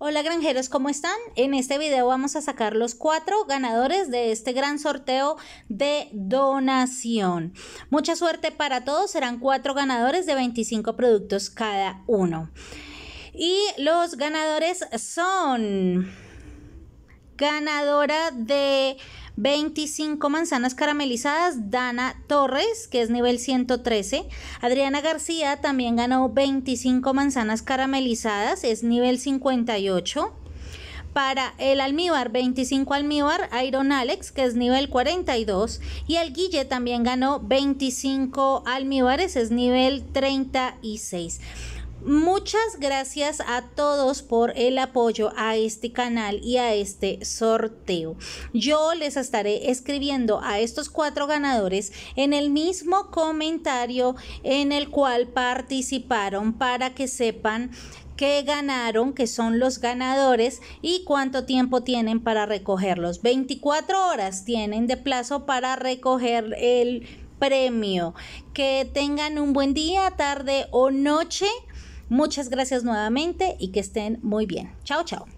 Hola granjeros, ¿cómo están? En este video vamos a sacar los cuatro ganadores de este gran sorteo de donación. Mucha suerte para todos, serán cuatro ganadores de 25 productos cada uno. Y los ganadores son ganadora de 25 manzanas caramelizadas, Dana Torres, que es nivel 113. Adriana García también ganó 25 manzanas caramelizadas, es nivel 58. Para el almíbar, 25 almíbar, Iron Alex, que es nivel 42. Y el Guille también ganó 25 almíbares, es nivel 36. Muchas gracias a todos por el apoyo a este canal y a este sorteo. Yo les estaré escribiendo a estos cuatro ganadores en el mismo comentario en el cual participaron para que sepan que ganaron, que son los ganadores y cuánto tiempo tienen para recogerlos. 24 horas tienen de plazo para recoger el premio. Que tengan un buen día, tarde o noche Muchas gracias nuevamente y que estén muy bien. Chao, chao.